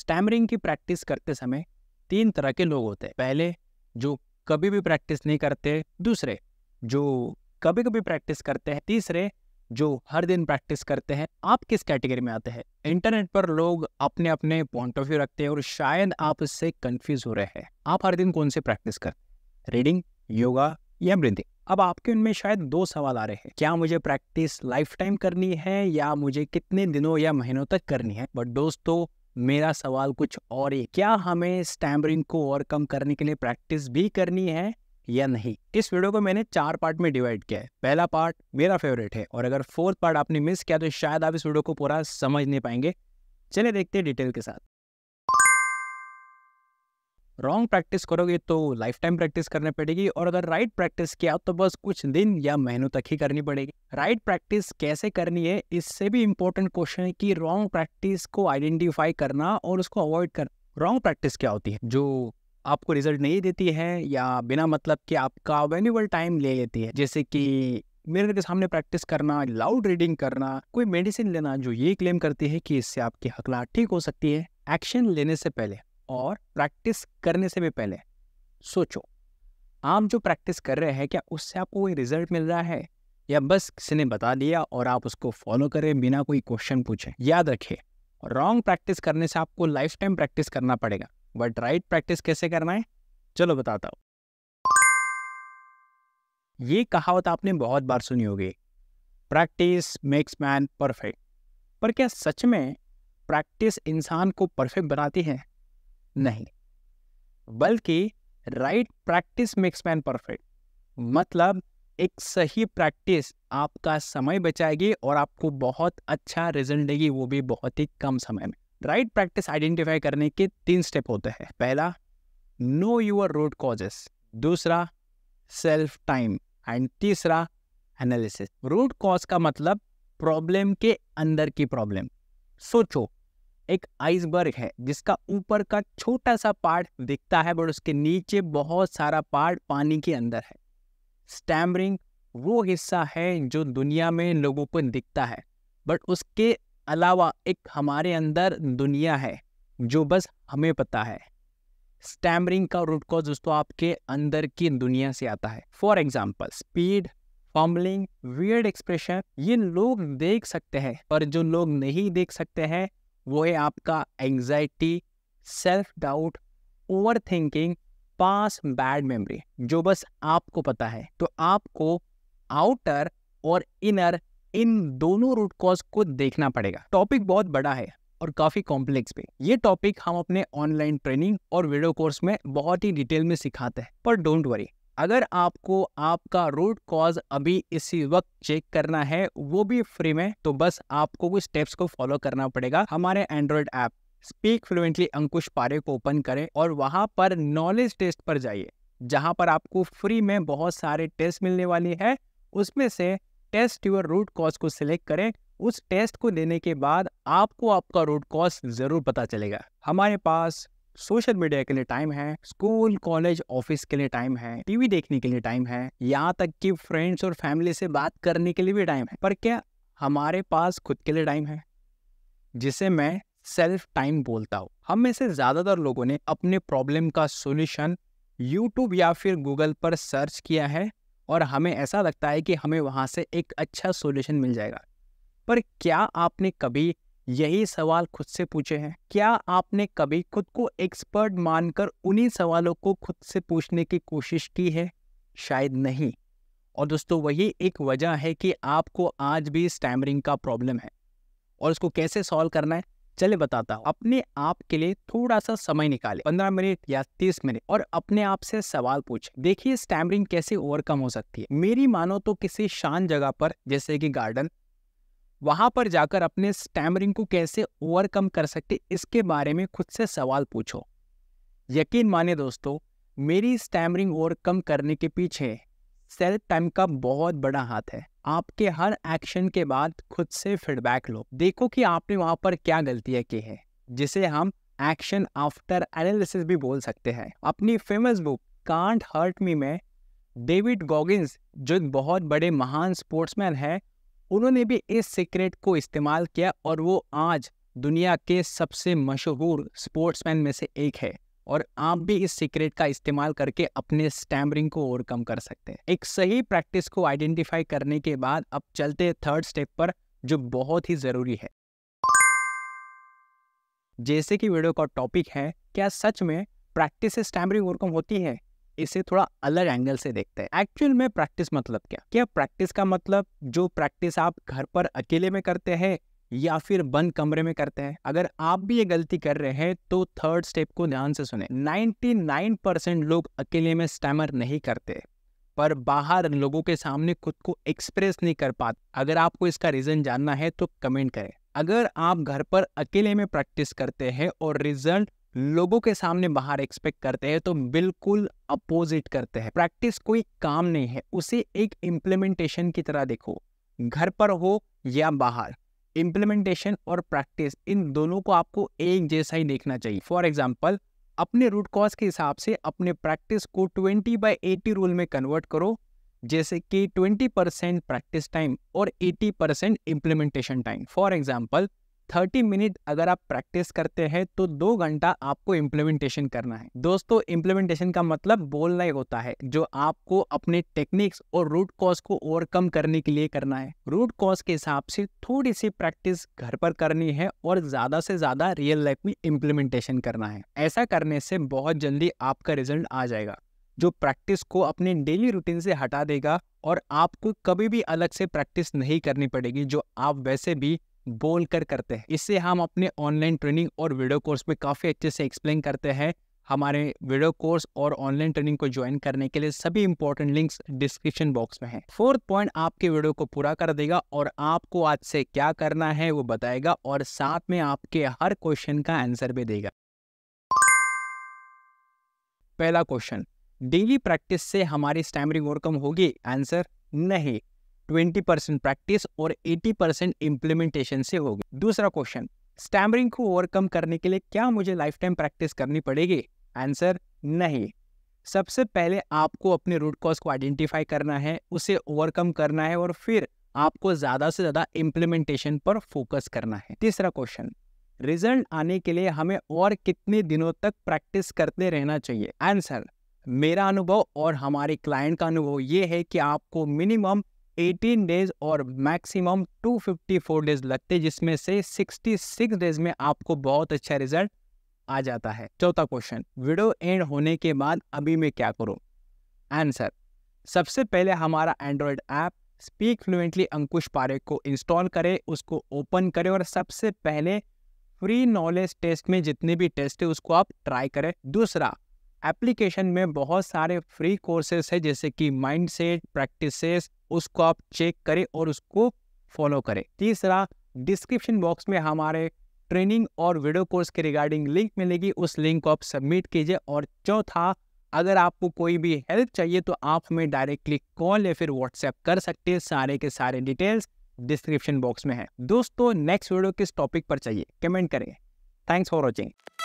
stammering की practice करते समय तीन तरह के लोग होते हैं पहले जो कभी भी प्रैक्टिस नहीं करते दूसरे जो कभी कभी प्रैक्टिस करते हैं तीसरे जो हर दिन प्रैक्टिस करते हैं आप किस कैटेगरी में आते हैं इंटरनेट पर लोग अपने अपने पॉइंट ऑफ व्यू रखते हैं और शायद आप इससे कंफ्यूज हो रहे हैं आप हर दिन कौन से प्रैक्टिस करते हैं रीडिंग योगा या ब्रीदिंग अब आपके उनमें शायद दो सवाल आ रहे हैं क्या मुझे प्रैक्टिस लाइफ टाइम करनी है या मुझे कितने दिनों या महीनों तक करनी है बट दोस्तों मेरा सवाल कुछ और है क्या हमें स्टैमरिंग को और कम करने के लिए प्रैक्टिस भी करनी है या नहीं इस वीडियो को मैंने चार पार्ट में डिवाइड किया है पहला पार्ट मेरा फेवरेट है और अगर फोर्थ पार्ट आपने मिस किया तो शायद आप इस वीडियो को पूरा समझ नहीं पाएंगे चले देखते हैं डिटेल के साथ रॉन्ग प्रैक्टिस करोगे तो लाइफ टाइम प्रैक्टिस करनी पड़ेगी और अगर राइट right प्रैक्टिस किया तो बस कुछ दिन या महीनों तक ही करनी पड़ेगी राइट right प्रैक्टिस कैसे करनी है इससे भी इम्पोर्टेंट क्वेश्चन है कि रॉन्ग प्रैक्टिस को आइडेंटिफाई करना और उसको अवॉइड करना रॉन्ग प्रैक्टिस क्या होती है जो आपको रिजल्ट नहीं देती है या बिना मतलब कि आपका वेल्यूबल टाइम ले लेती है जैसे कि मिरर के सामने प्रैक्टिस करना लाउड रीडिंग करना कोई मेडिसिन लेना जो ये क्लेम करती है कि इससे आपकी हकलाहट ठीक हो सकती है एक्शन लेने से पहले और प्रैक्टिस करने से भी पहले सोचो आप जो प्रैक्टिस कर रहे हैं क्या उससे आपको कोई रिजल्ट मिल रहा है या बस किसी ने बता दिया और आप उसको फॉलो करें बिना कोई क्वेश्चन पूछे याद रखे रॉन्ग प्रैक्टिस करने से आपको लाइफ टाइम प्रैक्टिस करना पड़ेगा बट राइट प्रैक्टिस कैसे करना है चलो बताता हूँ ये कहावत आपने बहुत बार सुनी होगी प्रैक्टिस मेक्स मैन परफेक्ट पर क्या सच में प्रैक्टिस इंसान को परफेक्ट बनाती है नहीं बल्कि right practice makes man perfect मतलब एक सही प्रैक्टिस आपका समय बचाएगी और आपको बहुत अच्छा रिजल्ट देगी वो भी बहुत ही कम समय में राइट प्रैक्टिस आइडेंटिफाई करने के तीन स्टेप होते हैं पहला नो यूर रूट कॉजेस दूसरा सेल्फ टाइम एंड तीसरा एनालिसिस रूट कॉज का मतलब प्रॉब्लम के अंदर की प्रॉब्लम सोचो एक आइसबर्ग है जिसका ऊपर का छोटा सा पार्ट दिखता है बट उसके नीचे बहुत सारा पार्ट पानी के अंदर है स्टैमरिंग वो हिस्सा है जो दुनिया में लोगों को दिखता है बट उसके अलावा एक हमारे अंदर दुनिया है जो बस हमें पता है स्टैमरिंग का रूट कॉज दोस्तों आपके अंदर की दुनिया से आता है for example speed fumbling weird expression ये लोग देख सकते हैं पर जो लोग नहीं देख सकते हैं वो है आपका anxiety self doubt over thinking past bad memory जो बस आपको पता है तो आपको आउटर और इनर इन दोनों रूट कॉज को देखना पड़ेगा टॉपिक बहुत बड़ा है और काफ़ी कॉम्प्लेक्स भी ये टॉपिक हम अपने ऑनलाइन ट्रेनिंग और वीडियो कोर्स में बहुत ही डिटेल में सिखाते हैं पर डोंट वरी अगर आपको आपका रूट कॉज अभी इसी वक्त चेक करना है वो भी फ्री में तो बस आपको कुछ स्टेप्स को फॉलो करना पड़ेगा हमारे Android app speak fluently Ankush Pare को ओपन करें और वहां पर नॉलेज टेस्ट पर जाइए जहाँ पर आपको फ्री में बहुत सारे टेस्ट मिलने वाले हैं उसमें से टेस्ट यूर रूट कॉज को सिलेक्ट करें उस टेस्ट को देने के बाद आपको आपका रूट कॉज ज़रूर पता चलेगा हमारे पास सोशल मीडिया के लिए टाइम है स्कूल कॉलेज ऑफिस के लिए टाइम है टीवी देखने के लिए टाइम है यहाँ तक कि फ्रेंड्स और फैमिली से बात करने के लिए भी टाइम है पर क्या हमारे पास खुद के लिए टाइम है जिसे मैं सेल्फ टाइम बोलता हूँ हम में से ज़्यादातर लोगों ने अपने प्रॉब्लम का सोल्यूशन यूट्यूब या फिर गूगल पर सर्च किया है और हमें ऐसा लगता है कि हमें वहाँ से एक अच्छा सोल्यूशन मिल जाएगा पर क्या आपने कभी यही सवाल खुद से पूछे हैं क्या आपने कभी खुद को एक्सपर्ट मानकर उन्हीं सवालों को खुद से पूछने की कोशिश की है शायद नहीं और दोस्तों वही एक वजह है कि आपको आज भी स्टैमरिंग का प्रॉब्लम है और उसको कैसे सॉल्व करना है चले बताता हूँ अपने आप के लिए थोड़ा सा समय निकाले पंद्रह मिनट या तीस मिनट और अपने आप से सवाल पूछे देखिए स्टैमरिंग कैसे ओवरकम हो सकती है मेरी मानो तो किसी शांत जगह पर जैसे कि गार्डन वहाँ पर जाकर अपने स्टैमरिंग को कैसे ओवरकम कर सकते इसके बारे में खुद से सवाल पूछो यकीन माने दोस्तों मेरी स्टैमरिंग ओवरकम करने के पीछे सेल्फ टाइम का बहुत बड़ा हाथ है आपके हर एक्शन के बाद खुद से फीडबैक लो देखो कि आपने वहाँ पर क्या गलतियाँ की है जिसे हम एक्शन आफ्टर एनालिसिस भी बोल सकते हैं अपनी famous book can't hurt me में डेविड गॉगिंस जो बहुत बड़े महान स्पोर्ट्समैन है उन्होंने भी इस सीक्रेट को इस्तेमाल किया और वो आज दुनिया के सबसे मशहूर स्पोर्ट्समैन में से एक है और आप भी इस सीक्रेट का इस्तेमाल करके अपने स्टैमरिंग को ओवरकम कर सकते हैं एक सही प्रैक्टिस को आइडेंटिफाई करने के बाद अब चलते हैं थर्ड स्टेप पर जो बहुत ही ज़रूरी है जैसे कि वीडियो का टॉपिक है क्या सच में प्रैक्टिस से स्टैमरिंग ओवरकम होती है इसे थोड़ा अलग एंगल से देखते हैं एक्चुअल में प्रैक्टिस मतलब क्या क्या प्रैक्टिस का मतलब जो प्रैक्टिस आप घर पर अकेले में करते हैं या फिर बंद कमरे में करते हैं अगर आप भी ये गलती कर रहे हैं तो थर्ड स्टेप को ध्यान से सुने 99 परसेंट लोग अकेले में स्टैमर नहीं करते पर बाहर लोगों के सामने खुद को एक्सप्रेस नहीं कर पाते अगर आपको इसका रीज़न जानना है तो कमेंट करें अगर आप घर पर अकेले में प्रैक्टिस करते हैं और रिजल्ट लोगों के सामने बाहर एक्सपेक्ट करते हैं तो बिल्कुल अपोजिट करते हैं प्रैक्टिस कोई काम नहीं है उसे एक इम्प्लीमेंटेशन की तरह देखो घर पर हो या बाहर इम्प्लीमेंटेशन और प्रैक्टिस इन दोनों को आपको एक जैसा ही देखना चाहिए फॉर एग्जाम्पल अपने रूट कॉज के हिसाब से अपने प्रैक्टिस को 20 बाई 80 रूल में कन्वर्ट करो जैसे कि 20 परसेंट प्रैक्टिस टाइम और 80 percent implementation time for example 30 minute अगर आप प्रैक्टिस करते हैं तो दो घंटा आपको इम्प्लीमेंटेशन करना है दोस्तों इम्प्लीमेंटेशन का मतलब बोलना ही होता है जो आपको अपने टेक्निक्स और रूट कॉज को ओवरकम करने के लिए करना है रूट कॉज के हिसाब से थोड़ी सी प्रैक्टिस घर पर करनी है और ज्यादा से ज्यादा रियल लाइफ में इम्प्लीमेंटेशन करना है ऐसा करने से बहुत जल्दी आपका रिजल्ट आ जाएगा जो प्रैक्टिस को अपने डेली रूटीन से हटा देगा और आपको कभी भी अलग से प्रैक्टिस नहीं करनी पड़ेगी जो आप वैसे भी बोल कर करते हैं इससे हम अपने ऑनलाइन ट्रेनिंग और वीडियो कोर्स में काफ़ी अच्छे से एक्सप्लेन करते हैं हमारे वीडियो कोर्स और ऑनलाइन ट्रेनिंग को ज्वाइन करने के लिए सभी इंपॉर्टेंट लिंक्स डिस्क्रिप्शन बॉक्स में हैं फोर्थ पॉइंट आपके वीडियो को पूरा कर देगा और आपको आज से क्या करना है वो बताएगा और साथ में आपके हर क्वेश्चन का आंसर भी देगा पहला क्वेश्चन डेली प्रैक्टिस से हमारी स्टैमरिंग और कम होगी आंसर नहीं ट्वेंटी परसेंट प्रैक्टिस और एटी परसेंट इम्प्लीमेंटेशन से होगी दूसरा क्वेश्चन स्टैमरिंग को ओवरकम करने के लिए क्या मुझे लाइफ टाइम प्रैक्टिस करनी पड़ेगी आंसर नहीं सबसे पहले आपको अपने रूट कॉज को आइडेंटिफाई करना है उसे ओवरकम करना है और फिर आपको ज़्यादा से ज़्यादा इम्प्लीमेंटेशन पर फोकस करना है तीसरा क्वेश्चन रिजल्ट आने के लिए हमें और कितने दिनों तक प्रैक्टिस करते रहना चाहिए आंसर मेरा अनुभव और हमारे क्लाइंट का अनुभव ये है कि आपको मिनिमम एटीन डेज और maximum two fifty four days लगते जिसमें से सिक्सटी सिक्स डेज में आपको बहुत अच्छा रिजल्ट आ जाता है चौथा क्वेश्चन वीडियो एंड होने के बाद अभी मैं क्या करूं आंसर सबसे पहले हमारा Android app speak fluently Ankush Pare को इंस्टॉल करें उसको ओपन करें और सबसे पहले फ्री नॉलेज टेस्ट में जितने भी टेस्ट है उसको आप ट्राई करें दूसरा एप्लीकेशन में बहुत सारे फ्री कोर्सेस है जैसे कि माइंडसेट प्रैक्टिसेस उसको आप चेक करें और उसको फॉलो करें तीसरा डिस्क्रिप्शन बॉक्स में हमारे ट्रेनिंग और वीडियो कोर्स के रिगार्डिंग लिंक मिलेगी उस लिंक को आप सबमिट कीजिए और चौथा अगर आपको कोई भी हेल्प चाहिए तो आप हमें डायरेक्टली कॉल या फिर व्हाट्सएप कर सकते हैं सारे के सारे डिटेल्स डिस्क्रिप्शन बॉक्स में है दोस्तों नेक्स्ट वीडियो किस टॉपिक पर चाहिए कमेंट करें थैंक्स फॉर वॉचिंग